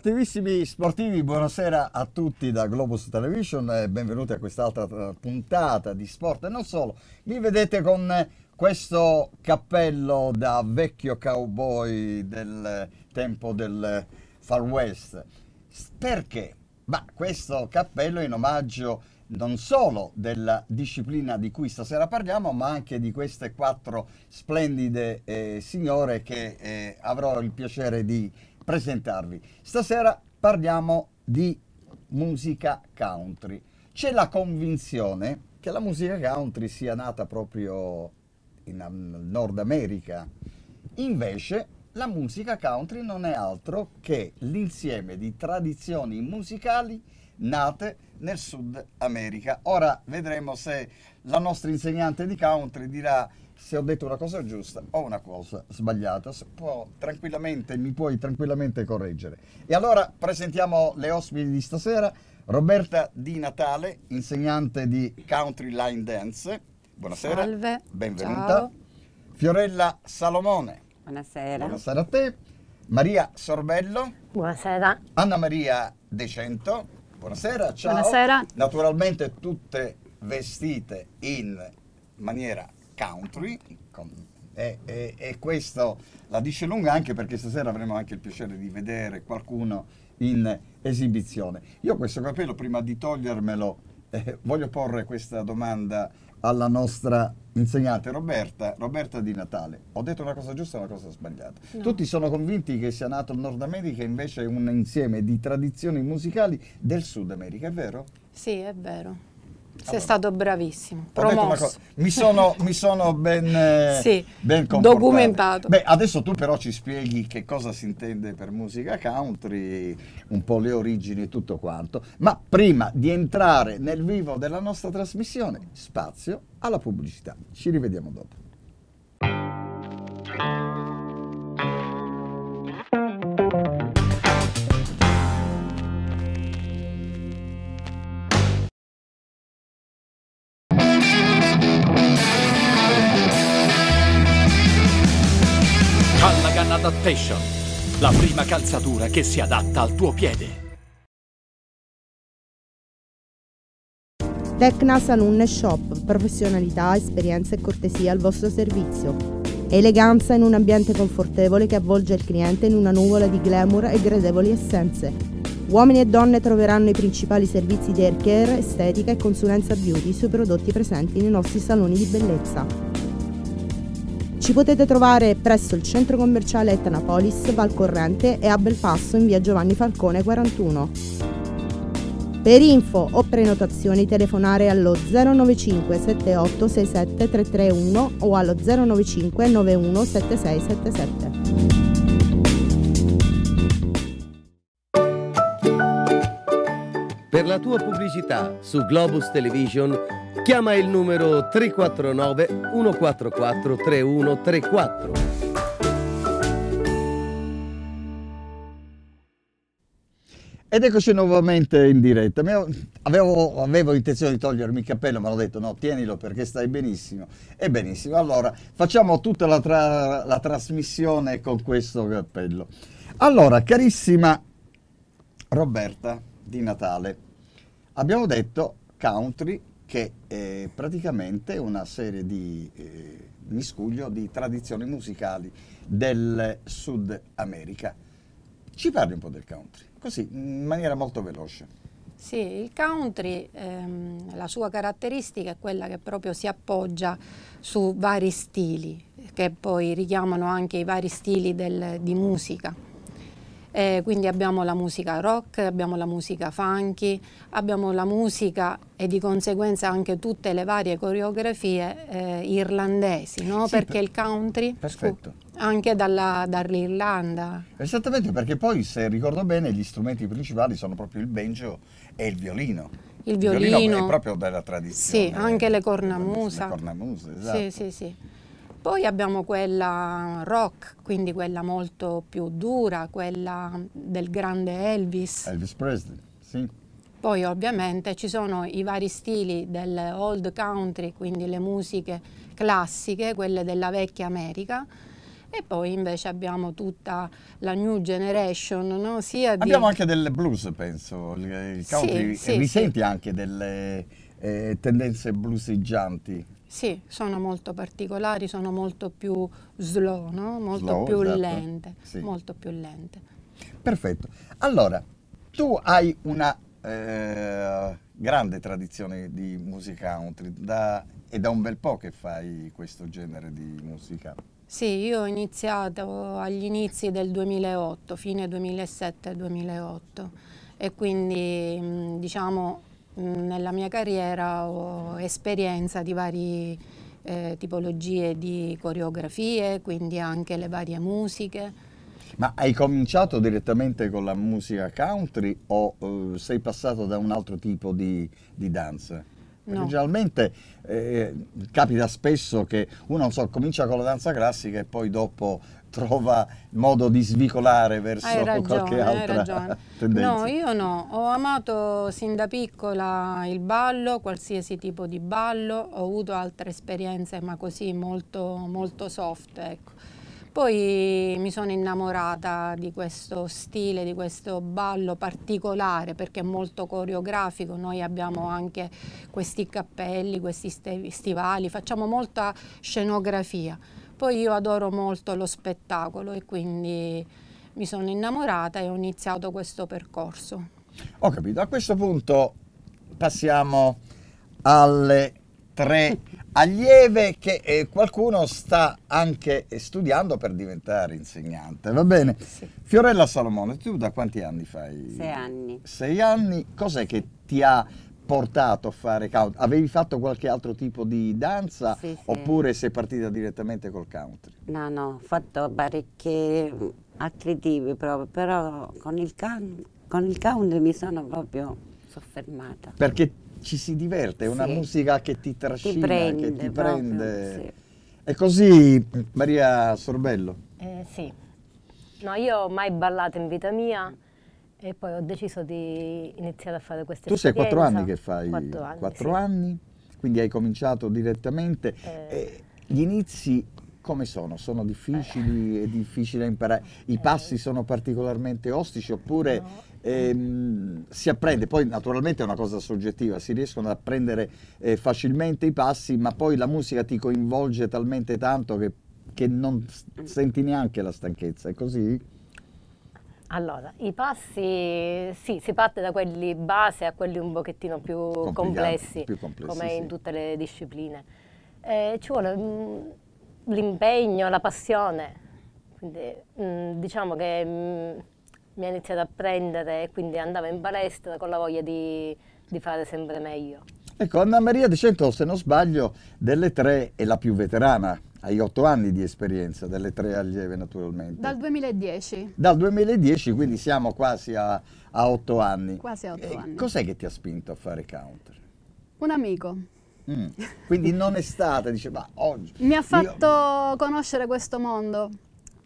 sportivissimi sportivi, buonasera a tutti da Globus Television e benvenuti a quest'altra eh, puntata di sport e non solo. Mi vedete con eh, questo cappello da vecchio cowboy del eh, tempo del Far West. Perché? Ma questo cappello è in omaggio non solo della disciplina di cui stasera parliamo, ma anche di queste quattro splendide eh, signore che eh, avrò il piacere di presentarvi. Stasera parliamo di musica country. C'è la convinzione che la musica country sia nata proprio in um, Nord America. Invece la musica country non è altro che l'insieme di tradizioni musicali nate nel Sud America. Ora vedremo se la nostra insegnante di country dirà se ho detto una cosa giusta o una cosa sbagliata, può, tranquillamente, mi puoi tranquillamente correggere. E allora presentiamo le ospiti di stasera, Roberta Di Natale, insegnante di Country Line Dance, buonasera, Salve. benvenuta, Ciao. Fiorella Salomone, buonasera. buonasera a te, Maria Sorbello, buonasera, Anna Maria De Cento, Buonasera, ciao. Buonasera. Naturalmente tutte vestite in maniera country, e, e, e, questo la dice lunga anche perché stasera avremo anche il piacere di vedere qualcuno in esibizione. Io questo capello, prima di togliermelo, eh, voglio porre questa domanda alla nostra insegnante Roberta, Roberta di Natale. Ho detto una cosa giusta e una cosa sbagliata. No. Tutti sono convinti che sia nato il Nord America, invece è un insieme di tradizioni musicali del Sud America, è vero? Sì, è vero. Sei allora, stato bravissimo, promosso. Mi sono, mi sono, ben, eh, sì, ben documentato. Beh, adesso tu però ci spieghi che cosa si intende per musica country, un po' le origini e tutto quanto, ma prima di entrare nel vivo della nostra trasmissione, spazio alla pubblicità. Ci rivediamo dopo. Adaptation, la prima calzatura che si adatta al tuo piede. Tecna Saloon Shop, professionalità, esperienza e cortesia al vostro servizio. Eleganza in un ambiente confortevole che avvolge il cliente in una nuvola di glamour e gradevoli essenze. Uomini e donne troveranno i principali servizi di hair care, estetica e consulenza beauty sui prodotti presenti nei nostri saloni di bellezza. Ci potete trovare presso il centro commerciale Etnapolis, Valcorrente e a Belpasso in via Giovanni Falcone 41. Per info o prenotazioni telefonare allo 095 78 67 331 o allo 095 91 7677. Per la tua pubblicità su Globus Television chiama il numero 349 144 3134. Ed eccoci nuovamente in diretta. Avevo, avevo, intenzione di togliermi il cappello, ma ho detto no, tienilo perché stai benissimo. E benissimo, allora facciamo tutta la, tra, la trasmissione con questo cappello. Allora, carissima Roberta di Natale, Abbiamo detto country che è praticamente una serie di eh, miscuglio di tradizioni musicali del Sud America. Ci parli un po' del country, così in maniera molto veloce. Sì, il country, ehm, la sua caratteristica è quella che proprio si appoggia su vari stili, che poi richiamano anche i vari stili del, di musica eh, quindi abbiamo la musica rock, abbiamo la musica funky, abbiamo la musica e di conseguenza anche tutte le varie coreografie eh, irlandesi, no? sì, perché per... il country Perfetto. fu anche dall'Irlanda. Esattamente, perché poi se ricordo bene gli strumenti principali sono proprio il banjo e il violino. Il violino, il violino è proprio della tradizione. Sì, anche le cornamusa. Le cornamusa, esatto. Sì, sì, sì. Poi abbiamo quella rock, quindi quella molto più dura, quella del grande Elvis. Elvis Presley, sì. Poi ovviamente ci sono i vari stili del old country, quindi le musiche classiche, quelle della vecchia America. E poi invece abbiamo tutta la new generation, no? Sia di... Abbiamo anche del blues, penso. Il country sì, sì, risente sì. anche delle eh, tendenze blueseggianti. Sì, sono molto particolari, sono molto più slow, no? molto, slow, più esatto. lente, sì. molto più lente. Perfetto. Allora, tu hai una eh, grande tradizione di musica country da, è da un bel po' che fai questo genere di musica. Sì, io ho iniziato agli inizi del 2008, fine 2007-2008 e quindi mm, diciamo nella mia carriera ho esperienza di varie eh, tipologie di coreografie, quindi anche le varie musiche. Ma hai cominciato direttamente con la musica country o eh, sei passato da un altro tipo di, di danza? No. Generalmente eh, capita spesso che uno so, comincia con la danza classica e poi dopo trova modo di svicolare verso ragione, qualche altra tendenza. No, io no. Ho amato sin da piccola il ballo, qualsiasi tipo di ballo. Ho avuto altre esperienze, ma così molto, molto soft, ecco. Poi mi sono innamorata di questo stile, di questo ballo particolare perché è molto coreografico, noi abbiamo anche questi cappelli, questi stivali, facciamo molta scenografia. Poi io adoro molto lo spettacolo e quindi mi sono innamorata e ho iniziato questo percorso. Ho capito, a questo punto passiamo alle tre allieve che eh, qualcuno sta anche studiando per diventare insegnante, va bene? Sì. Fiorella Salomone, tu da quanti anni fai? Sei anni. Sei anni, cos'è che ti ha portato a fare country? Avevi fatto qualche altro tipo di danza sì, oppure sei partita direttamente col country? No, no, ho fatto parecchi altri tipi proprio, però con il, can- con il country mi sono proprio soffermata. Perché ci si diverte, è una sì. musica che ti trascina, ti prende, che ti proprio, prende. È così Maria Sorbello? Eh, sì. No, io ho mai ballato in vita mia e poi ho deciso di iniziare a fare queste cose. Tu sei quattro anni che fai? Quattro anni. Quattro sì. anni quindi hai cominciato direttamente. Eh. gli inizi come sono? Sono difficili? Eh. È difficile imparare? I eh. passi sono particolarmente ostici oppure no. ehm, si apprende? Poi naturalmente è una cosa soggettiva, si riescono ad apprendere eh, facilmente i passi, ma poi la musica ti coinvolge talmente tanto che, che non senti neanche la stanchezza, è così? Allora, i passi, sì, si parte da quelli base a quelli un pochettino più complessi, più complessi come sì. in tutte le discipline. Eh, ci vuole mm, l'impegno, la passione, quindi mh, mm, diciamo che mh, mm, mi ha iniziato a prendere e quindi andavo in palestra con la voglia di, di fare sempre meglio. Ecco, Anna Maria Di Cento, se non sbaglio, delle tre è la più veterana hai otto anni di esperienza, delle tre allieve naturalmente. Dal 2010. Dal 2010, quindi siamo quasi a, a otto anni. Quasi a otto anni. Cos'è che ti ha spinto a fare counter? Un amico. Mm. Quindi non è stata, dice, ma oggi... Mi ha fatto io... conoscere questo mondo,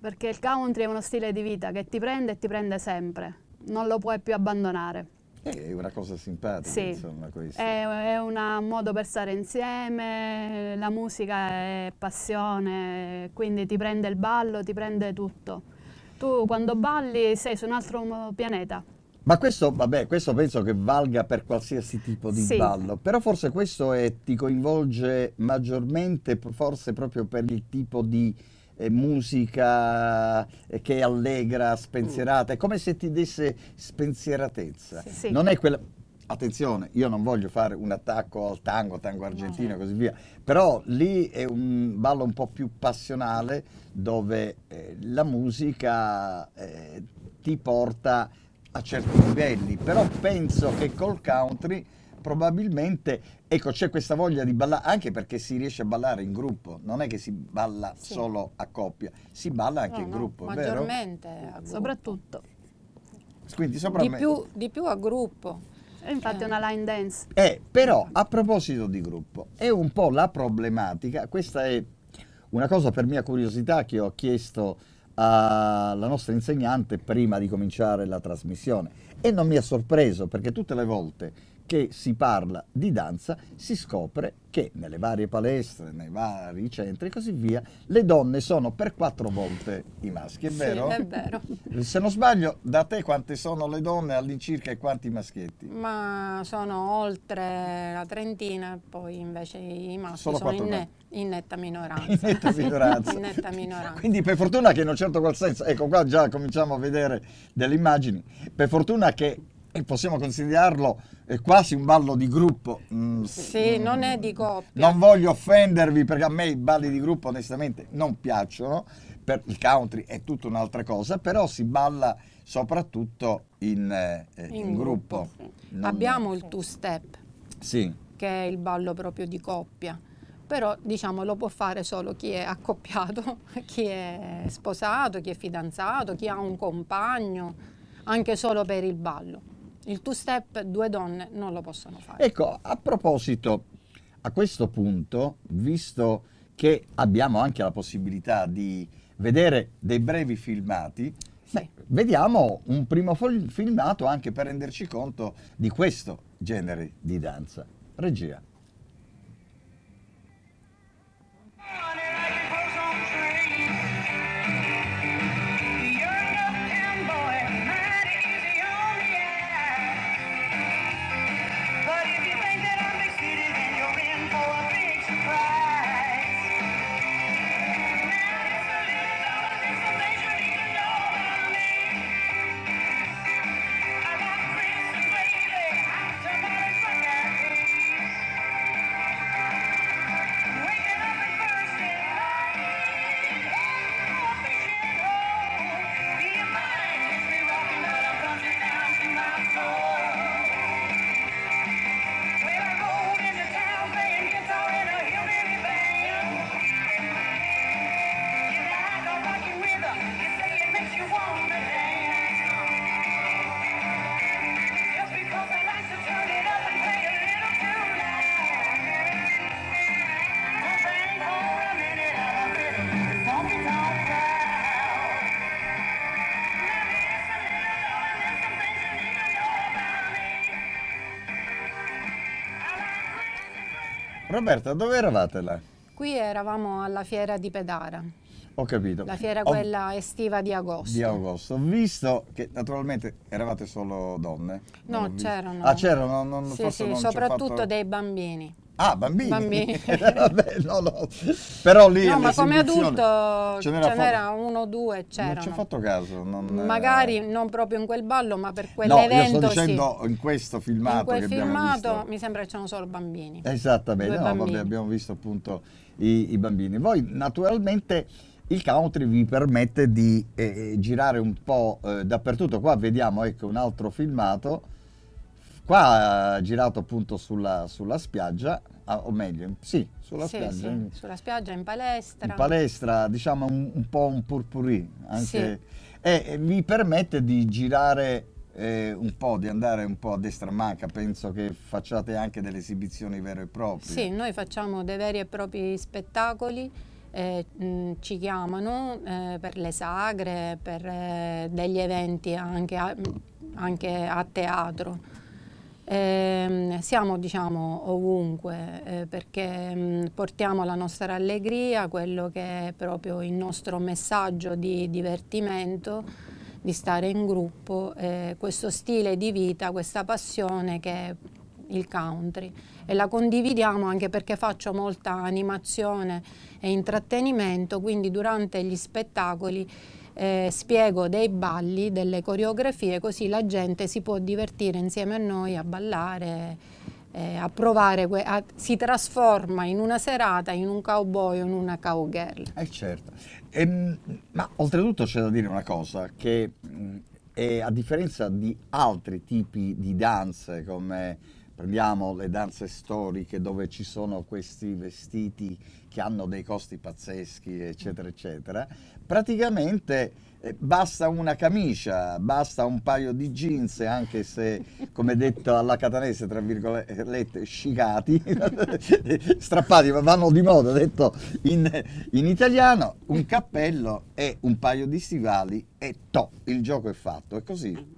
perché il country è uno stile di vita che ti prende e ti prende sempre, non lo puoi più abbandonare è una cosa simpatica, sì. insomma, questo. È, è un modo per stare insieme, la musica è passione, quindi ti prende il ballo, ti prende tutto. Tu quando balli sei su un altro pianeta. Ma questo, vabbè, questo penso che valga per qualsiasi tipo di sì. ballo, però forse questo è, ti coinvolge maggiormente, forse proprio per il tipo di eh, musica eh, che è allegra, spensierata, è come se ti desse spensieratezza. Sì, sì. Non è quella... Attenzione, io non voglio fare un attacco al tango, tango argentino no. e così via, però lì è un ballo un po' più passionale dove eh, la musica eh, ti porta a certi livelli, però penso che col country probabilmente ecco, c'è questa voglia di ballare, anche perché si riesce a ballare in gruppo, non è che si balla sì. solo a coppia, si balla anche no, in gruppo, maggiormente, gruppo. soprattutto. Quindi, sopra di, più, di più a gruppo. E infatti è una eh. line dance. Eh, però a proposito di gruppo, è un po' la problematica, questa è una cosa per mia curiosità che ho chiesto alla nostra insegnante prima di cominciare la trasmissione e non mi ha sorpreso perché tutte le volte che si parla di danza, si scopre che nelle varie palestre, nei vari centri e così via, le donne sono per quattro volte i maschi, è sì, vero? Sì, è vero. Se non sbaglio, da te quante sono le donne all'incirca e quanti maschietti? Ma sono oltre la trentina, poi invece i maschi Solo sono in, ne in, netta minoranza. In netta minoranza. in netta minoranza. Quindi per fortuna che in un certo qual senso, ecco qua già cominciamo a vedere delle immagini, per fortuna che possiamo considerarlo quasi un ballo di gruppo. Mm, sì, mm, non è di coppia. Non voglio offendervi perché a me i balli di gruppo onestamente non piacciono, per il country è tutta un'altra cosa, però si balla soprattutto in, eh, in, in gruppo. gruppo. Non... Abbiamo il two step, sì. che è il ballo proprio di coppia però diciamo lo può fare solo chi è accoppiato, chi è sposato, chi è fidanzato, chi ha un compagno, anche solo per il ballo. Il two step due donne non lo possono fare. Ecco, a proposito, a questo punto, visto che abbiamo anche la possibilità di vedere dei brevi filmati, sì. vediamo un primo filmato anche per renderci conto di questo genere di danza. Regia. Roberta, dove eravate là? Qui eravamo alla fiera di Pedara. Ho capito. La fiera Ho... estiva di agosto. Di agosto. Ho visto che naturalmente eravate solo donne. No, c'erano. Ah, c'erano? Non, sì, sì, soprattutto fatto... dei bambini. Ah, bambini. bambini. Eh, vabbè, no, no. Però lì No, ma come adulto ce n'era uno o due, c'era... Non ci ho fatto caso. Non eh, Magari era... non proprio in quel ballo, ma per quell'evento No, sto dicendo sì. in questo filmato in quel filmato visto... mi sembra che c'erano solo bambini. Esattamente, no, bambini. Vabbè, abbiamo visto appunto i, i, bambini. Voi naturalmente il country vi permette di eh, eh girare un po' eh, dappertutto. Qua vediamo, ecco, un altro filmato Qua ha girato appunto sulla, sulla spiaggia, ah, o meglio, sì, sulla sì, spiaggia. Sì, sulla spiaggia, in palestra. In palestra, diciamo un, un po' un purpurì. Anche, sì. E vi permette di girare eh, un po', di andare un po' a destra manca. Penso che facciate anche delle esibizioni vere e proprie. Sì, noi facciamo dei veri e propri spettacoli. Eh, mh, mm, ci chiamano eh, per le sagre, per eh, degli eventi anche a, anche a teatro. Eh, siamo diciamo ovunque eh, perché mh, mm, portiamo la nostra allegria, quello che è proprio il nostro messaggio di divertimento, di stare in gruppo, eh, questo stile di vita, questa passione che è il country e la condividiamo anche perché faccio molta animazione e intrattenimento, quindi durante gli spettacoli eh, spiego dei balli, delle coreografie, così la gente si può divertire insieme a noi a ballare, eh, a provare, a, si trasforma in una serata in un cowboy o in una cowgirl. Eh certo, ehm, ma oltretutto c'è da dire una cosa, che mh, mm, è, a differenza di altri tipi di danze come prendiamo le danze storiche dove ci sono questi vestiti che hanno dei costi pazzeschi, eccetera, eccetera, praticamente eh, basta una camicia, basta un paio di jeans, anche se, come detto alla catanese, tra virgolette, scicati, strappati, ma vanno di moda, detto in, in, italiano, un cappello e un paio di stivali e to, il gioco è fatto. è così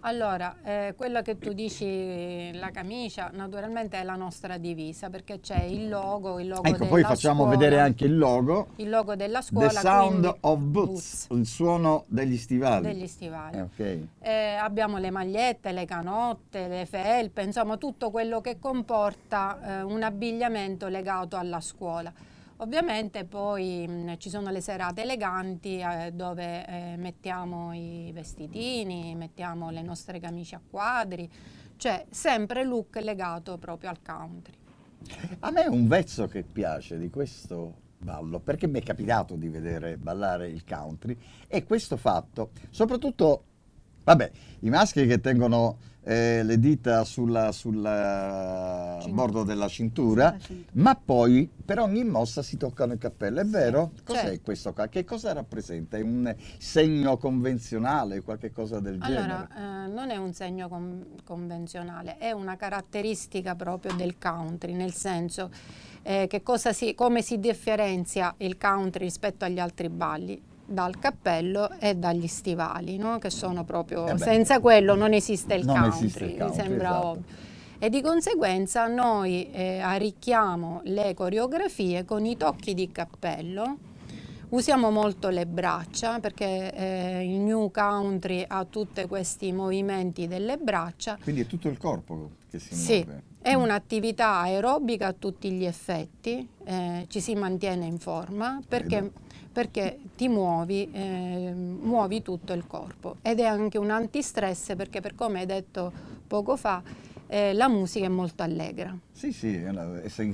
allora, eh, quella che tu dici, la camicia, naturalmente è la nostra divisa perché c'è il logo, il logo ecco, della poi facciamo scuola, vedere anche il logo. Il logo della scuola. The Sound of boots, boots, il suono degli stivali. Degli stivali. Eh, okay. Eh, abbiamo le magliette, le canotte, le felpe, insomma tutto quello che comporta eh, un abbigliamento legato alla scuola. Ovviamente poi mh, ci sono le serate eleganti eh, dove eh, mettiamo i vestitini, mettiamo le nostre camicie a quadri, cioè sempre look legato proprio al country. A me è un vezzo che piace di questo ballo, perché mi è capitato di vedere ballare il country è questo fatto, soprattutto Vabbè, i maschi che tengono eh, le dita sul eh, bordo della cintura, cintura, ma poi per ogni mossa si toccano il cappello, è sì. vero? Cos'è certo. questo qua? Che cosa rappresenta? È un segno convenzionale, qualche cosa del allora, genere? Allora, eh, non è un segno con convenzionale, è una caratteristica proprio del country, nel senso eh, che si, come si differenzia il country rispetto agli altri balli? dal cappello e dagli stivali, no? che sono proprio, eh senza quello non esiste il non country, esiste il country, mi sembra esatto. ovvio. E di conseguenza noi eh, arricchiamo le coreografie con i tocchi di cappello, Usiamo molto le braccia perché eh, il new country ha tutti questi movimenti delle braccia. Quindi è tutto il corpo che si sì, muove. È un'attività aerobica a tutti gli effetti, eh, ci si mantiene in forma perché, perché ti muovi, eh, muovi tutto il corpo ed è anche un antistress perché per come hai detto poco fa eh, la musica è molto allegra. Sì, sì,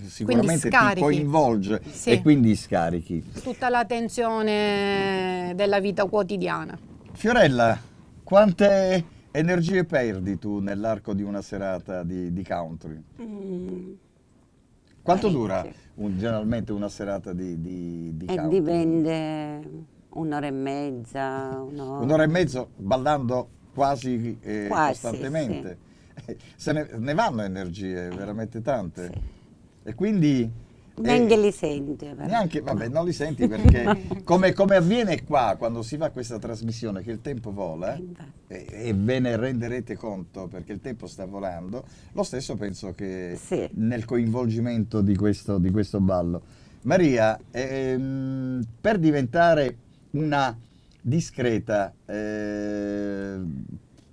sicuramente ti coinvolge sì. e quindi scarichi. Tutta la tensione della vita quotidiana. Fiorella, quante energie perdi tu nell'arco di una serata di, di country? Mm. Quanto dura un, generalmente una serata di, di, di country? Eh, dipende, un'ora e mezza, un'ora. un'ora e mezzo ballando quasi, eh, quasi costantemente. Sì. Se ne, ne, vanno energie, veramente tante. Sì. E quindi non che li sente. Però. Neanche, vabbè, non li senti perché come, come, avviene qua quando si fa questa trasmissione che il tempo vola e, e, ve ne renderete conto perché il tempo sta volando, lo stesso penso che sì. nel coinvolgimento di questo, di questo ballo. Maria, ehm, per diventare una discreta eh,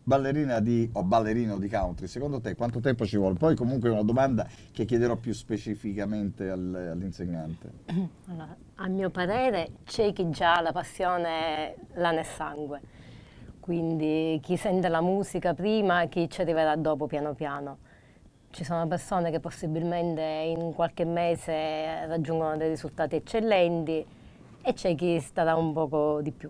ballerina di, o ballerino di country, secondo te quanto tempo ci vuole? Poi comunque è una domanda che chiederò più specificamente al, all'insegnante. Allora, a mio parere c'è chi già la passione l'ha nel sangue, quindi chi sente la musica prima, chi ci arriverà dopo piano piano. Ci sono persone che possibilmente in qualche mese raggiungono dei risultati eccellenti e c'è chi starà un poco di più.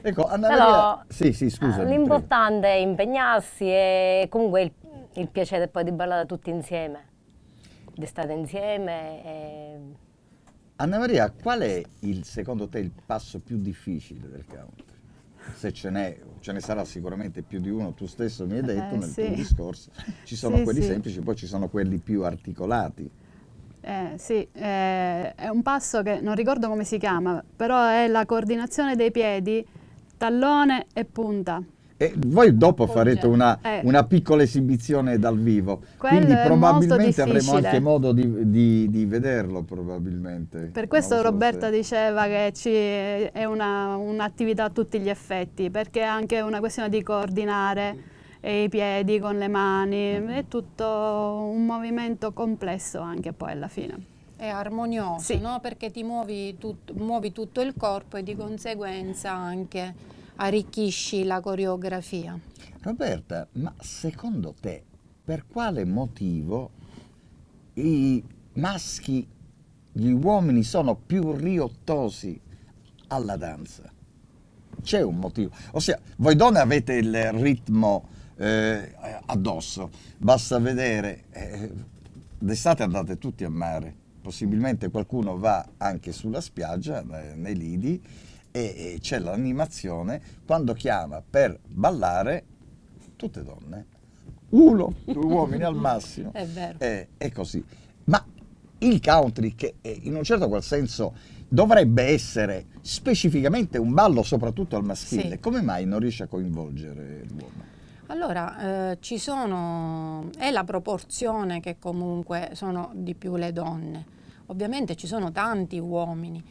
Ecco, Anna Però, Maria... Sì, sì, eh, scusa. L'importante è impegnarsi e comunque il, il, piacere poi di ballare tutti insieme, di stare insieme. E... Anna Maria, qual è il, secondo te il passo più difficile del country? Se ce n'è, ce ne sarà sicuramente più di uno, tu stesso mi hai eh, detto eh, nel sì. tuo discorso, ci sono sì, quelli sì. semplici, poi ci sono quelli più articolati. Eh, sì, eh, è un passo che non ricordo come si chiama, però è la coordinazione dei piedi tallone e punta. E voi dopo Punge. farete una, eh. una, piccola esibizione dal vivo, Quello quindi probabilmente avremo anche modo di, di, di vederlo. Per questo so Roberta se... diceva che ci è un'attività un a tutti gli effetti, perché è anche una questione di coordinare i piedi con le mani, è tutto un movimento complesso anche poi alla fine è armonioso, sì. no? perché ti muovi, tut muovi, tutto il corpo e di conseguenza anche arricchisci la coreografia. Roberta, ma secondo te per quale motivo i maschi, gli uomini sono più riottosi alla danza? C'è un motivo, ossia voi donne avete il ritmo eh, addosso, basta vedere, eh, d'estate andate tutti a mare, possibilmente qualcuno va anche sulla spiaggia, eh, nei lidi, e, e c'è l'animazione quando chiama per ballare tutte donne, uno, due uomini al massimo. È vero. Eh, è così. Ma il country, che eh, in un certo qual senso dovrebbe essere specificamente un ballo soprattutto al maschile, sì. come mai non riesce a coinvolgere l'uomo? Allora, eh, ci sono, è la proporzione che comunque sono di più le donne Ovviamente ci sono tanti uomini.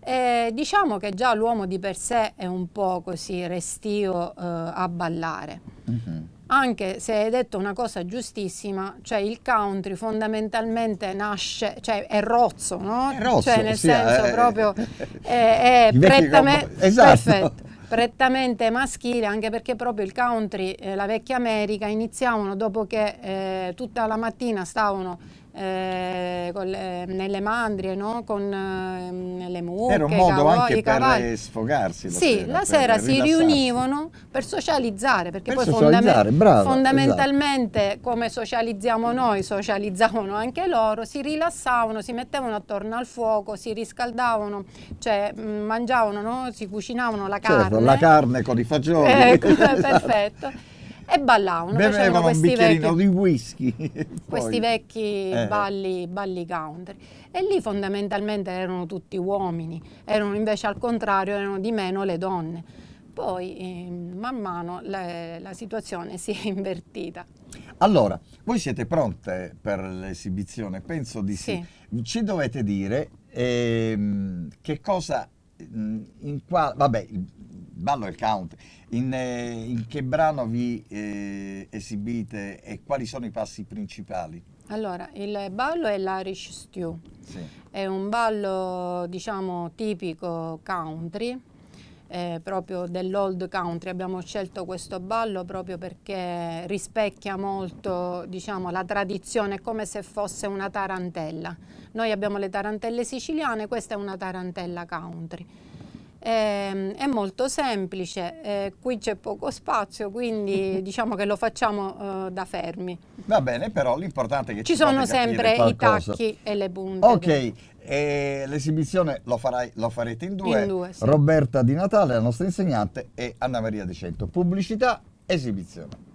E diciamo che già l'uomo di per sé è un po' così restio eh, a ballare. Mm -hmm. Anche se hai detto una cosa giustissima, cioè il country fondamentalmente nasce, cioè è rozzo, no? È cioè rozzo, cioè nel sì, eh. senso è, proprio è, è prettamente esatto. perfetto prettamente maschile, anche perché proprio il country, eh, la vecchia America, iniziavano dopo che eh, tutta la mattina stavano eh, le, eh, nelle mandrie, no? con eh, le mucche, Era un modo cavoli, anche per sfogarsi. La sì, sera, la sera si riunivano per socializzare, perché per poi socializzare, fondament bravo, esatto. fondamentalmente esatto. come socializziamo noi, socializzavano anche loro, si rilassavano, si mettevano attorno al fuoco, si riscaldavano, cioè mm, mangiavano, no? si cucinavano la carne. Certo, la carne con i fagioli. Ecco, esatto. perfetto e ballavano. Bevevano questi un bicchierino vecchi, di whisky. questi vecchi eh. balli, balli country. E lì fondamentalmente erano tutti uomini, erano invece al contrario, erano di meno le donne. Poi eh, man mano le, la situazione si è invertita. Allora, voi siete pronte per l'esibizione? Penso di sì. sì. Ci dovete dire ehm, che cosa, mm, in quale, vabbè, Ballo il count. In, eh, in che brano vi eh, esibite e quali sono i passi principali? Allora, il ballo è l'Irish Stew. Sì. È un ballo, diciamo, tipico country, eh, proprio dell'old country. Abbiamo scelto questo ballo proprio perché rispecchia molto, diciamo, la tradizione, come se fosse una tarantella. Noi abbiamo le tarantelle siciliane, questa è una tarantella country Ehm, è molto semplice, eh, qui c'è poco spazio, quindi diciamo che lo facciamo eh, da fermi. Va bene, però l'importante è che ci, ci sono sempre i tacchi e le punte. Ok, l'esibizione lo, lo, farete in due. In due sì. Roberta Di Natale, la nostra insegnante, e Anna Maria De Cento. Pubblicità, esibizione.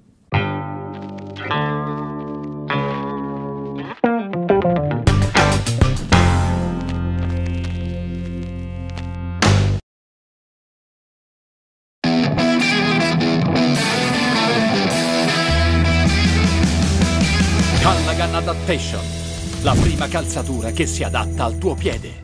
Station, la prima calzatura che si adatta al tuo piede.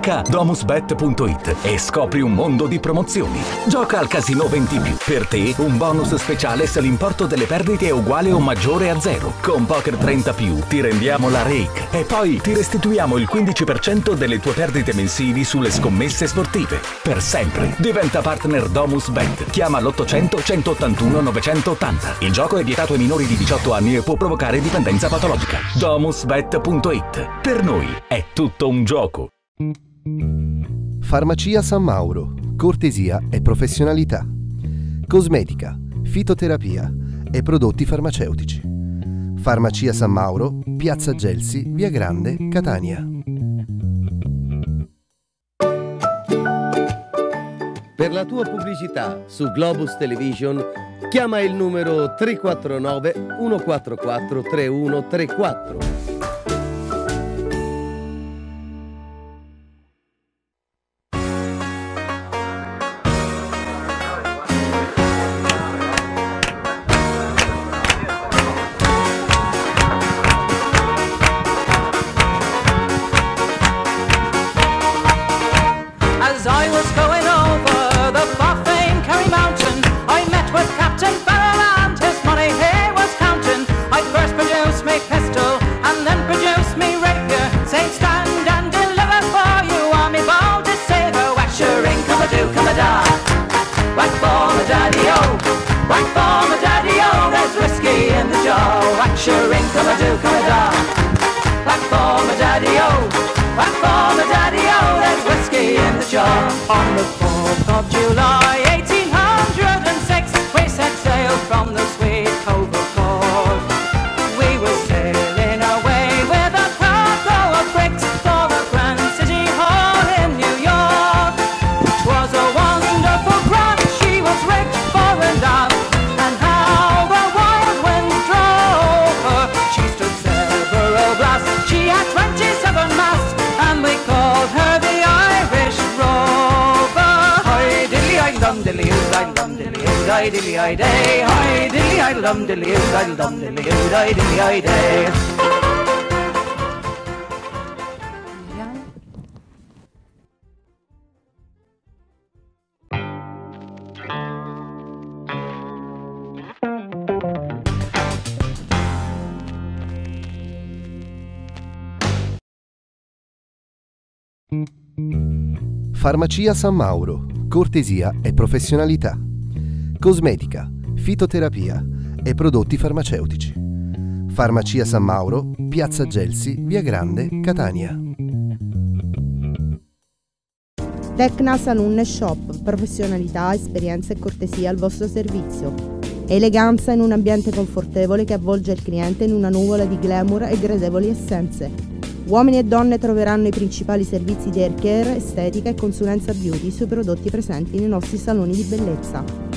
Clicca domusbet.it e scopri un mondo di promozioni. Gioca al Casino 20 Per te un bonus speciale se l'importo delle perdite è uguale o maggiore a zero. Con Poker 30 ti rendiamo la rake e poi ti restituiamo il 15% delle tue perdite mensili sulle scommesse sportive. Per sempre. Diventa partner Domusbet. Chiama l'800 181 980. Il gioco è vietato ai minori di 18 anni e può provocare dipendenza patologica. Domusbet.it. Per noi è tutto un gioco. Farmacia San Mauro, cortesia e professionalità. Cosmetica, fitoterapia e prodotti farmaceutici. Farmacia San Mauro, Piazza Gelsi, Via Grande, Catania. Per la tua pubblicità su Globus Television chiama il numero 349 144 3134. dum Farmacia San Mauro, cortesia e professionalità. Cosmetica, fitoterapia, e prodotti farmaceutici. Farmacia San Mauro, Piazza Gelsi, Via Grande, Catania. Tecna Saloon Shop, professionalità, esperienza e cortesia al vostro servizio. Eleganza in un ambiente confortevole che avvolge il cliente in una nuvola di glamour e gradevoli essenze. Uomini e donne troveranno i principali servizi di hair care, estetica e consulenza beauty sui prodotti presenti nei nostri saloni di bellezza.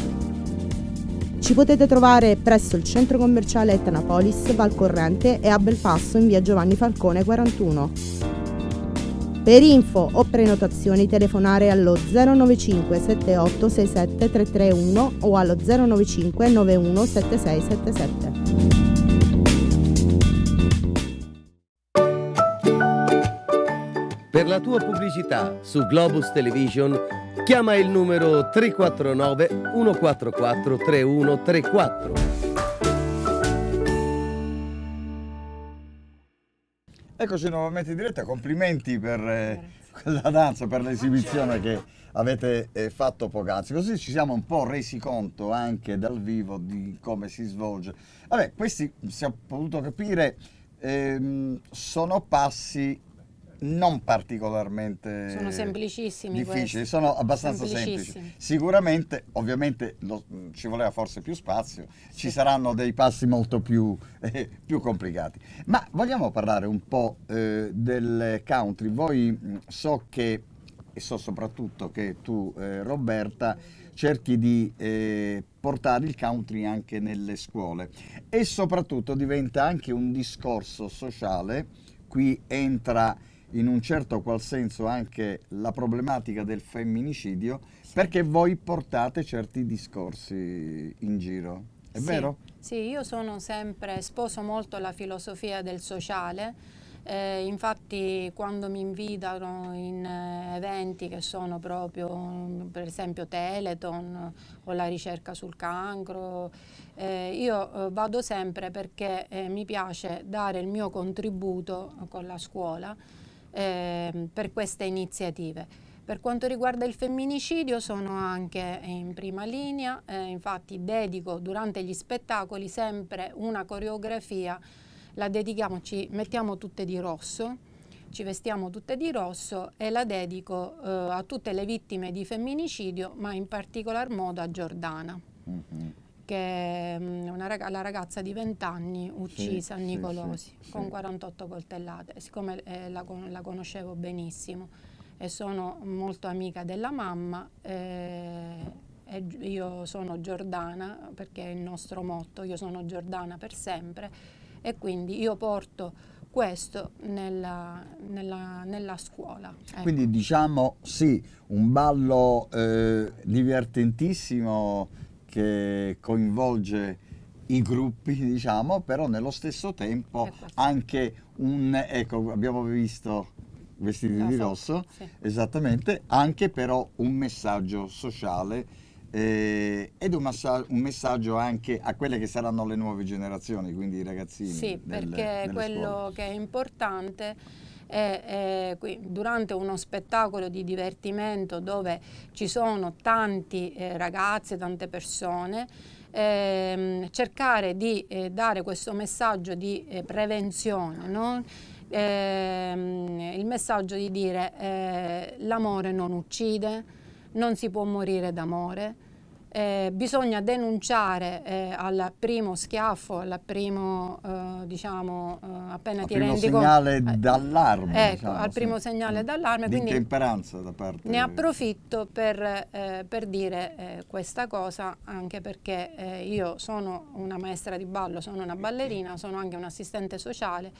Ci potete trovare presso il centro commerciale Etnapolis, Valcorrente e a Belpasso in via Giovanni Falcone 41. Per info o prenotazioni telefonare allo 095 78 67 331 o allo 095 91 7677. Per la tua pubblicità su Globus Television chiama il numero 349 144 3134. Eccoci nuovamente in diretta, complimenti per eh, quella danza, per l'esibizione che avete eh, fatto poc'anzi, così ci siamo un po' resi conto anche dal vivo di come si svolge. Vabbè, questi si è potuto capire, ehm, sono passi non particolarmente sono semplicissimi difficili, questi. sono abbastanza semplici. Sicuramente, ovviamente, lo, ci voleva forse più spazio, sì. ci saranno dei passi molto più, eh, più, complicati. Ma vogliamo parlare un po' eh, del country. Voi mm, so che, e so soprattutto che tu, eh, Roberta, cerchi di eh, portare il country anche nelle scuole e soprattutto diventa anche un discorso sociale. Qui entra in un certo qual senso anche la problematica del femminicidio sì. perché voi portate certi discorsi in giro. È sì. vero? Sì, io sono sempre, sposo molto la filosofia del sociale. Eh, infatti quando mi invitano in eh, eventi che sono proprio per esempio Teleton o la ricerca sul cancro, eh, io eh, vado sempre perché eh, mi piace dare il mio contributo con la scuola eh, per queste iniziative. Per quanto riguarda il femminicidio sono anche in prima linea, eh, infatti dedico durante gli spettacoli sempre una coreografia, la dedichiamo, ci mettiamo tutte di rosso, ci vestiamo tutte di rosso e la dedico eh, a tutte le vittime di femminicidio, ma in particolar modo a Giordana. Mm -hmm che mm, rag la ragazza di 20 anni uccisa a Nicolosi sì, sì, con 48 coltellate, siccome eh, la, con la, conoscevo benissimo e sono molto amica della mamma, eh, io sono Giordana perché è il nostro motto, io sono Giordana per sempre e quindi io porto questo nella, nella, nella scuola. Ecco. Quindi diciamo sì, un ballo eh, divertentissimo che coinvolge i gruppi, diciamo, però nello stesso tempo anche un, ecco, abbiamo visto vestiti rosso, di esatto, rosso, sì. esattamente, anche però un messaggio sociale eh, ed un, un, messaggio anche a quelle che saranno le nuove generazioni, quindi i ragazzini. Sì, del, perché quello scuole. che è importante e, e, durante uno spettacolo di divertimento dove ci sono tanti eh, ragazzi, tante persone, ehm, cercare di eh, dare questo messaggio di eh, prevenzione, no? ehm, il messaggio di dire eh, l'amore non uccide, non si può morire d'amore, eh, bisogna denunciare eh, al primo schiaffo, al primo, eh, diciamo, eh, appena al ti rendi conto. Eh, ecco, diciamo, al primo segnale d'allarme. Mm. segnale d'allarme. Di intemperanza da parte. Ne approfitto per, eh, per dire questa cosa, anche perché io sono una maestra di ballo, sono una ballerina, sono anche un assistente sociale.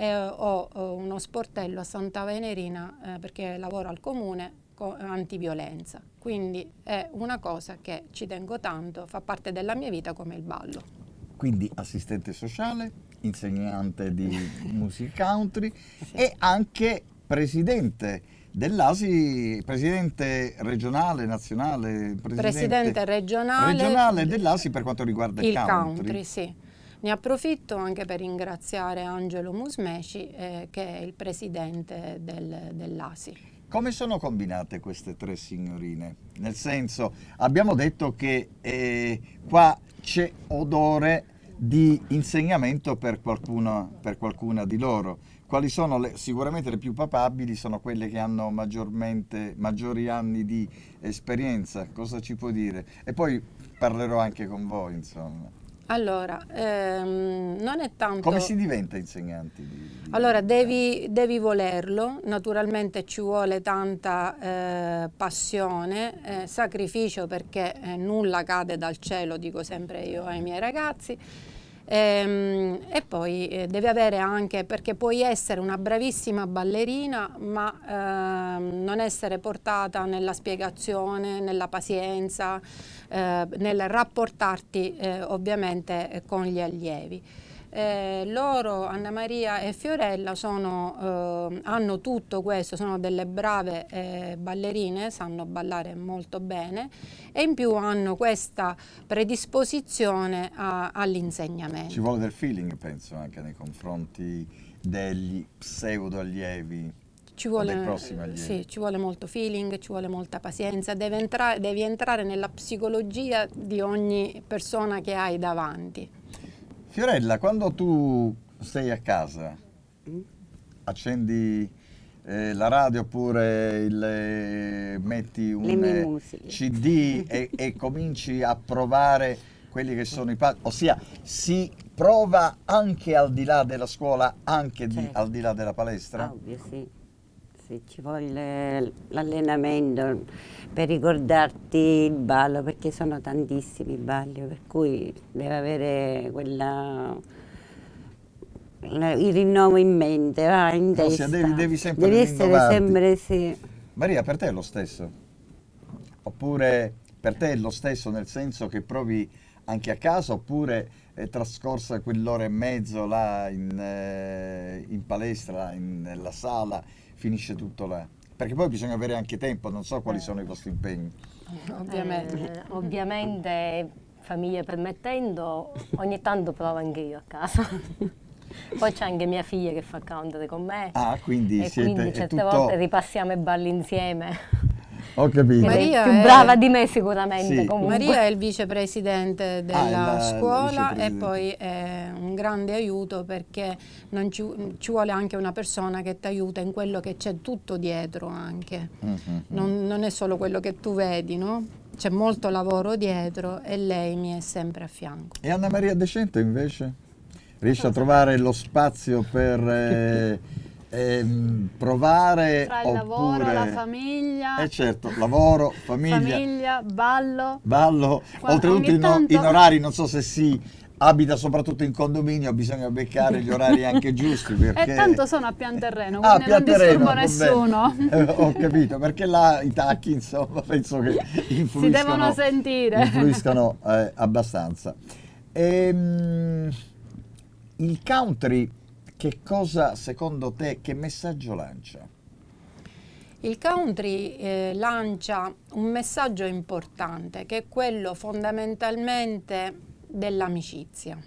ho uno sportello a Santa Venerina perché lavoro al comune antiviolenza. Quindi è una cosa che ci tengo tanto, fa parte della mia vita come il ballo. Quindi assistente sociale, insegnante di music country sì. e anche presidente dell'ASI, presidente regionale, nazionale, presidente, presidente regionale, regionale dell'ASI per quanto riguarda il, country. country sì. Ne approfitto anche per ringraziare Angelo Musmeci eh, che è il presidente del, dell'ASI. Come sono combinate queste tre signorine? Nel senso, abbiamo detto che eh, qua c'è odore di insegnamento per qualcuna, per qualcuna di loro. Quali sono le, sicuramente le più papabili sono quelle che hanno maggiori anni di esperienza, cosa ci può dire? E poi parlerò anche con voi, insomma. Allora, ehm, non è tanto... Come si diventa insegnante? Di, di... Allora, devi, devi, volerlo, naturalmente ci vuole tanta eh, passione, eh, sacrificio perché eh, nulla cade dal cielo, dico sempre io ai miei ragazzi, e, ehm, e poi eh, deve avere anche, perché puoi essere una bravissima ballerina, ma eh, non essere portata nella spiegazione, nella pazienza, eh, nel rapportarti eh, ovviamente eh, con gli allievi. Eh, loro, Anna Maria e Fiorella, sono, eh, hanno tutto questo, sono delle brave eh, ballerine, sanno ballare molto bene e in più hanno questa predisposizione all'insegnamento. Ci vuole del feeling, penso, anche nei confronti degli pseudo allievi ci vuole, sì, ci vuole, molto feeling, ci vuole molta pazienza, devi entrare, devi entrare nella psicologia di ogni persona che hai davanti. Fiorella, quando tu sei a casa, accendi eh, la radio oppure il, eh, metti un eh, CD e, e, cominci a provare quelli che sono i patti, ossia si prova anche al di là della scuola, anche certo. di, al di là della palestra? Ovvio, sì sì, ci vuole l'allenamento per ricordarti il ballo, perché sono tantissimi i balli, per cui deve avere quella, il rinnovo in mente, va in testa. devi, devi, sempre devi essere sempre sì. Maria, per te è lo stesso? Oppure per te è lo stesso nel senso che provi anche a casa oppure è trascorsa quell'ora e mezzo là in, eh, in palestra, in, nella sala, finisce tutto là. Perché poi bisogna avere anche tempo, non so quali eh. sono i vostri impegni. ovviamente, eh, ovviamente famiglia permettendo, ogni tanto provo anche io a casa. Poi c'è anche mia figlia che fa country con me. Ah, quindi, e siete, quindi certe tutto... volte ripassiamo i balli insieme. Ho capito. Maria più è... brava di me sicuramente. Sì. Maria è il vicepresidente della ah, scuola vicepresidente. e poi è un grande aiuto perché ci, ci, vuole anche una persona che ti aiuta in quello che c'è tutto dietro anche. Mm -hmm. non, non, è solo quello che tu vedi, no? C'è molto lavoro dietro e lei mi è sempre a fianco. E Anna Maria Decento invece? Riesce a trovare lo spazio per... Eh, ehm, provare tra il oppure... lavoro, la famiglia. Eh certo, lavoro, famiglia. famiglia ballo. Ballo, Guarda, oltretutto in, tanto... in orari non so se si abita soprattutto in condominio, bisogna beccare gli orari anche giusti. Perché... E tanto sono a pian terreno, ah, quindi ah, non disturbo nessuno. Eh, ho capito, perché là i tacchi, insomma, penso che influiscano. Si devono sentire. Influiscano eh, abbastanza. Ehm, il country che cosa, secondo te, che messaggio lancia? Il country eh, lancia un messaggio importante che è quello fondamentalmente dell'amicizia.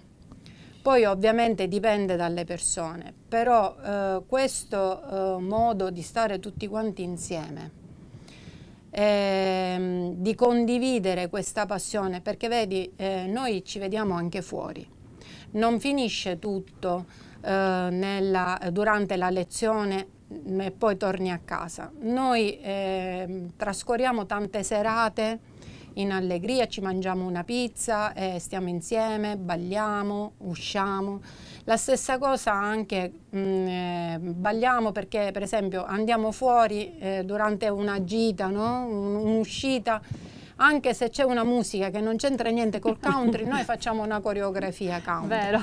Poi ovviamente dipende dalle persone, però eh, questo eh, modo di stare tutti quanti insieme, eh, di condividere questa passione, perché vedi, eh, noi ci vediamo anche fuori, non finisce tutto eh, nella, durante la lezione mm, e poi torni a casa. Noi eh, trascorriamo tante serate in allegria, ci mangiamo una pizza, eh, stiamo insieme, balliamo, usciamo. La stessa cosa anche mh, mm, eh, balliamo perché per esempio andiamo fuori eh, durante una gita, no? un'uscita anche se c'è una musica che non c'entra niente col country, noi facciamo una coreografia country.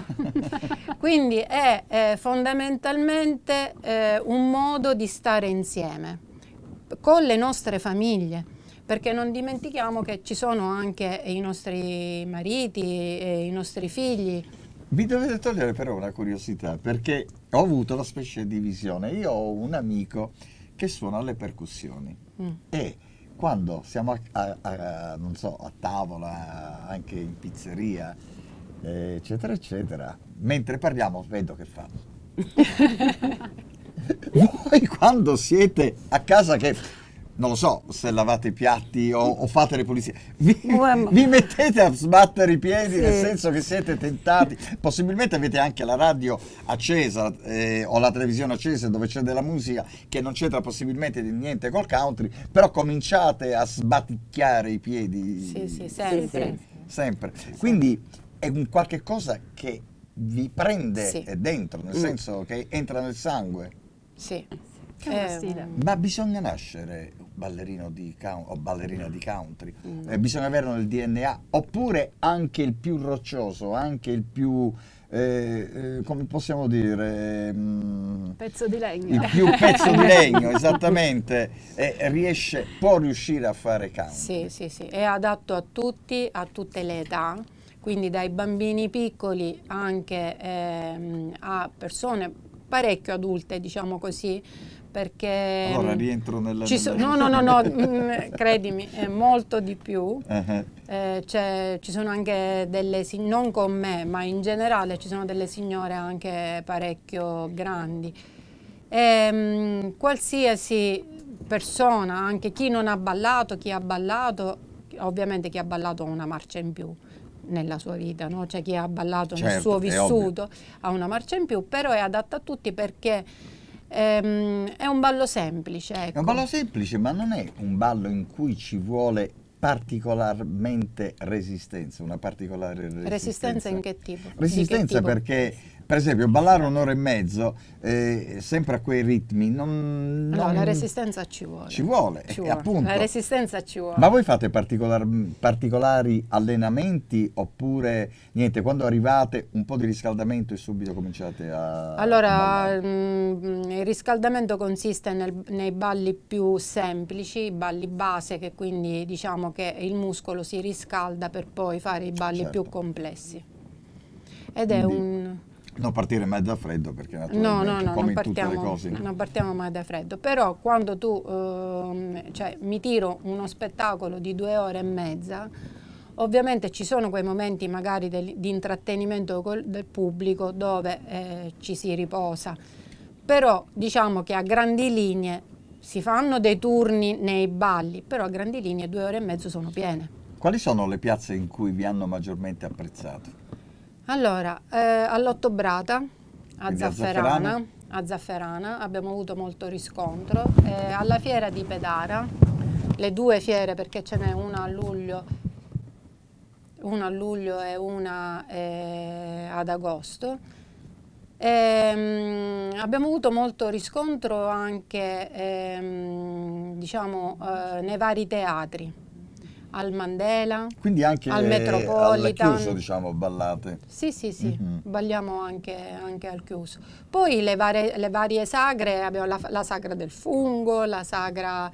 Quindi è, è eh, fondamentalmente eh, un modo di stare insieme con le nostre famiglie perché non dimentichiamo che ci sono anche i nostri mariti, e i nostri figli. Vi dovete togliere però una curiosità, perché ho avuto una specie di visione. Io ho un amico che suona le percussioni mm. e quando siamo a, a, a, so, a tavola, anche in pizzeria, eccetera, eccetera, mentre parliamo vedo che fa. Voi quando siete a casa che non lo so se lavate i piatti o, o fate le pulizie, vi, vi, mettete a sbattere i piedi sì. nel senso che siete tentati, possibilmente avete anche la radio accesa eh, o la televisione accesa dove c'è della musica che non c'entra possibilmente niente col country, però cominciate a sbaticchiare i piedi. Sì, sì, sempre. Sì, sì. sempre. Quindi è un qualche cosa che vi prende dentro, nel mm. senso che entra nel sangue. Sì. Che eh, ma bisogna nascere ballerino di o ballerina mm. di country, mm. eh, bisogna averlo nel DNA, oppure anche il più roccioso, anche il più... Eh, eh, come possiamo dire mh, mm, pezzo di legno il più pezzo di legno esattamente e riesce, può riuscire a fare country sì sì sì è adatto a tutti a tutte le età quindi dai bambini piccoli anche eh, a persone parecchio adulte, diciamo così, perché... Allora mm, rientro nella... So, no, no, no, no mh, mm, credimi, è molto di più. Uh -huh. eh, ci sono anche delle, non con me, ma in generale ci sono delle signore anche parecchio grandi. E, ehm, mh, qualsiasi persona, anche chi non ha ballato, chi ha ballato, ovviamente chi ha ballato ha una marcia in più nella sua vita, no? c'è chi ha ballato certo, nel suo vissuto, ha una marcia in più, però è adatta a tutti perché ehm, è un ballo semplice. Ecco. È un ecco. ballo semplice, ma non è un ballo in cui ci vuole particolarmente resistenza, una particolare resistenza. Resistenza in che tipo? Resistenza che tipo? perché per esempio ballare un'ora e mezzo eh, sempre a quei ritmi non, non, no la resistenza ci vuole ci vuole, ci vuole. appunto la resistenza ci vuole ma voi fate particolar, particolari allenamenti oppure niente quando arrivate un po' di riscaldamento e subito cominciate a allora a mm, mm, il riscaldamento consiste nel, nei balli più semplici i balli base che quindi diciamo che il muscolo si riscalda per poi fare i balli certo. più complessi ed quindi, è un non partire mai da freddo perché naturalmente no, no, no, come in tutte le cose. No? Non partiamo mai da freddo, però quando tu ehm, cioè, mi tiro uno spettacolo di due ore e mezza, ovviamente ci sono quei momenti magari del, di intrattenimento col, del pubblico dove eh, ci si riposa, però diciamo che a grandi linee si fanno dei turni nei balli, però a grandi linee due ore e mezzo sono piene. Quali sono le piazze in cui vi hanno maggiormente apprezzato? Allora, eh, all'Ottobrata, a Zafferana, a Zafferana, abbiamo avuto molto riscontro, eh, alla fiera di Pedara, le due fiere perché ce n'è una a luglio, una a luglio e una eh, ad agosto, eh, abbiamo avuto molto riscontro anche ehm, diciamo, eh, nei vari teatri al Mandela, Quindi anche al Metropolitan. Al chiuso diciamo ballate. Sì, sì, sì, mm -hmm. balliamo anche, anche, al chiuso. Poi le varie, le varie sagre, abbiamo la, la, sagra del fungo, la sagra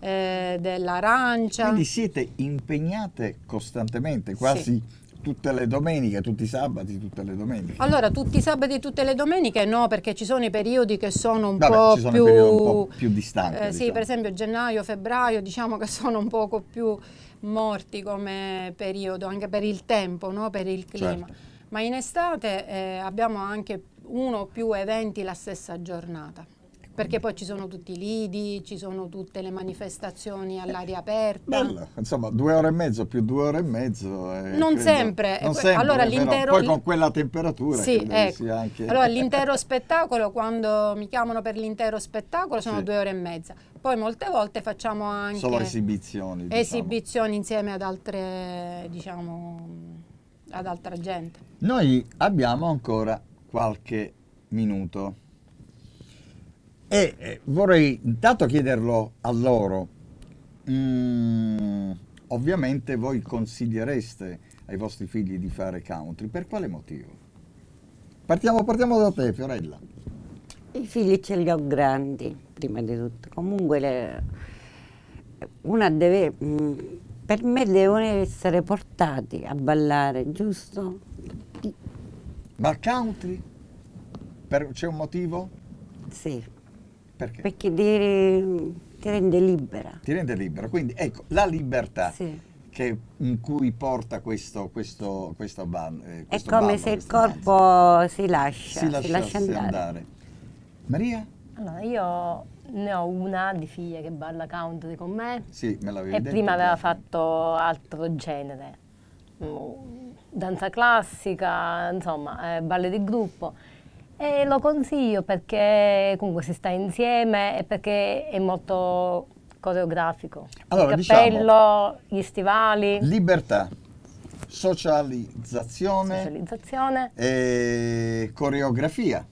eh, dell'arancia. Quindi siete impegnate costantemente, quasi... Sì tutte le domeniche, tutti i sabati, tutte le domeniche? Allora, tutti i sabati, tutte le domeniche no, perché ci sono i periodi che sono un, Vabbè, po, sono più, un po' più distanti. Eh, diciamo. Sì, per esempio gennaio, febbraio, diciamo che sono un poco più morti come periodo, anche per il tempo, no? per il clima. Certo. Ma in estate eh, abbiamo anche uno o più eventi la stessa giornata perché poi ci sono tutti i lidi, ci sono tutte le manifestazioni all'aria aperta. Bella, insomma, due ore e mezzo più due ore e mezzo. Eh, non, sempre. non sempre. allora, l'intero... Poi con quella temperatura sì, ecco. anche... Allora, l'intero spettacolo, quando mi chiamano per l'intero spettacolo, sono sì. due ore e mezza. Poi molte volte facciamo anche... Solo esibizioni. Diciamo. Esibizioni insieme ad altre, diciamo, ad altra gente. Noi abbiamo ancora qualche minuto e eh, vorrei intanto chiederlo a loro. Mm, ovviamente voi consigliereste ai vostri figli di fare country, per quale motivo? Partiamo, partiamo da te, Fiorella. I figli ce li ho grandi, prima di tutto. Comunque le, una deve, mm, per me devono essere portati a ballare, giusto? Ma country? c'è un motivo? Sì. Perché? Perché ti, ti, rende libera. Ti rende libera, quindi ecco, la libertà sì. che, in cui porta questo, questo, questo, ban, eh, questo È come bando, se il corpo danza. si lascia, si, si lascia andare. andare. Maria? Allora, io ne ho una di figlia che balla country con me. Sì, me l'avevi E detto, prima aveva fatto altro genere. Mm, danza classica, insomma, eh, balle di gruppo. E lo consiglio perché comunque si sta insieme e perché è molto coreografico. Allora, Il cappello, diciamo, gli stivali. Libertà, socializzazione, socializzazione. e coreografia.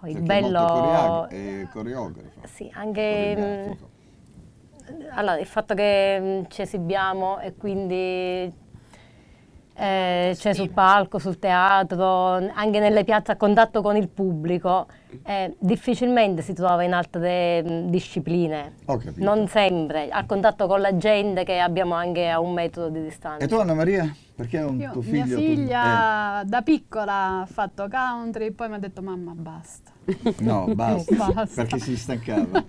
Poi il bello... Coreag- eh, coreografo. Sì, anche... Mm, allora, il fatto che mm, ci esibiamo e quindi eh, cioè sì. sul palco, sul teatro, anche nelle piazze a contatto con il pubblico eh, difficilmente si trova in altre mh, mm, discipline, non sempre, a contatto con la gente che abbiamo anche a un metro di distanza. E tu Anna Maria? Perché è un Io, tuo figlio? Mia figlia tu... eh. da piccola ha fatto country, poi mi ha detto mamma basta. No, basta, basta. perché si stancava.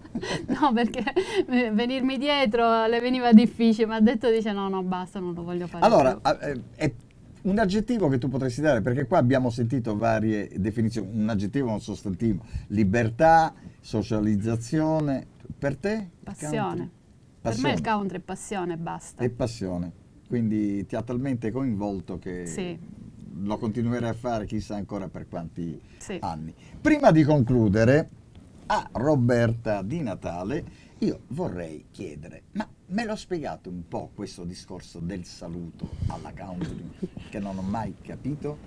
no, perché eh, venirmi dietro le veniva difficile, mi ha detto dice no, no, basta, non lo voglio fare. Allora, più. Eh, è un aggettivo che tu potresti dare, perché qua abbiamo sentito varie definizioni, un aggettivo, un sostantivo, libertà, socializzazione, per te? Passione. passione. Per me il country è passione e basta. E passione, quindi ti ha talmente coinvolto che sì. lo continuerai a fare chissà ancora per quanti sì. anni. Prima di concludere, a Roberta di Natale io vorrei chiedere, ma me lo spiegate un po' questo discorso del saluto alla country che non ho mai capito?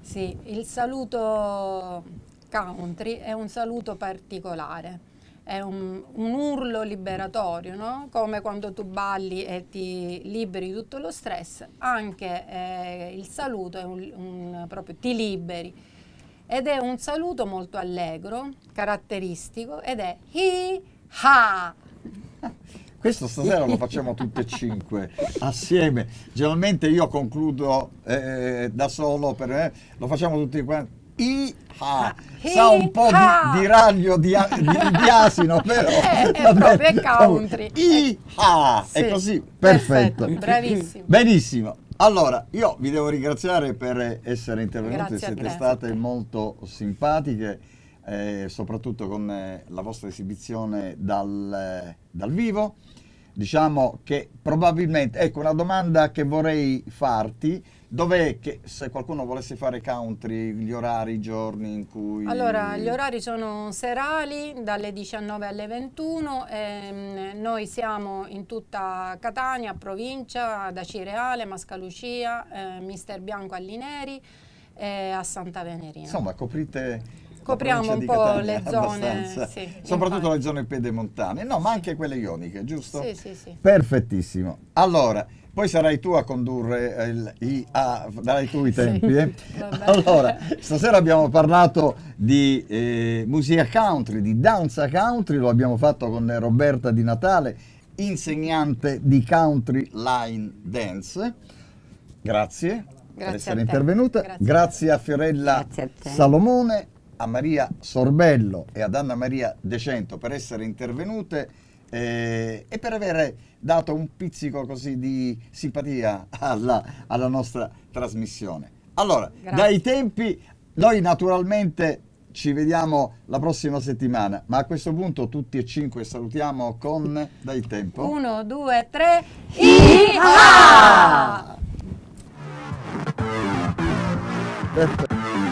Sì, il saluto country è un saluto particolare, è un, un urlo liberatorio, no? come quando tu balli e ti liberi tutto lo stress, anche eh, il saluto è un, un, proprio ti liberi ed è un saluto molto allegro, caratteristico ed è hi ha! Questo stasera lo facciamo tutte e cinque assieme. Generalmente io concludo eh, da solo, per, eh, lo facciamo tutti quanti. I-ha. Sa un po' di, di raglio di, di, di asino, però. Eh, eh, oh, è, è proprio country. I-ha. Sì. È così. Perfetto. Perfetto. Bravissimo. Benissimo. Allora, io vi devo ringraziare per eh, essere intervenuti, siete grazie. state molto simpatiche eh, soprattutto con eh, la vostra esibizione dal, eh, dal vivo. Diciamo che probabilmente, ecco una domanda che vorrei farti, Dov'è che se qualcuno volesse fare country, gli orari, i giorni in cui... Allora, gli orari sono serali dalle 19 alle 21, ehm, noi siamo in tutta Catania, provincia, da Cireale, Mascalucia, eh, Mister Bianco a Lineri e eh, a Santa Venerina. Insomma, coprite copriamo un po' Catania, le zone, sì, soprattutto le zone pedemontane, no, ma anche quelle ioniche, giusto? Sì, sì, sì. Perfettissimo. Allora, poi sarai tu a condurre eh, il, i, a, darai tu i tempi. Sì, eh? Allora, stasera abbiamo parlato di eh, musica country, di danza country, lo abbiamo fatto con Roberta Di Natale, insegnante di country line dance. Grazie. Grazie per essere intervenuta. Grazie. Grazie a Fiorella Grazie a Salomone a Maria Sorbello e ad Anna Maria Decento per essere intervenute eh, e per aver dato un pizzico così di simpatia alla, alla nostra trasmissione. Allora, Grazie. dai tempi, noi naturalmente ci vediamo la prossima settimana, ma a questo punto tutti e cinque salutiamo con dai tempo. Uno, due, tre, I-ha! Perfetto.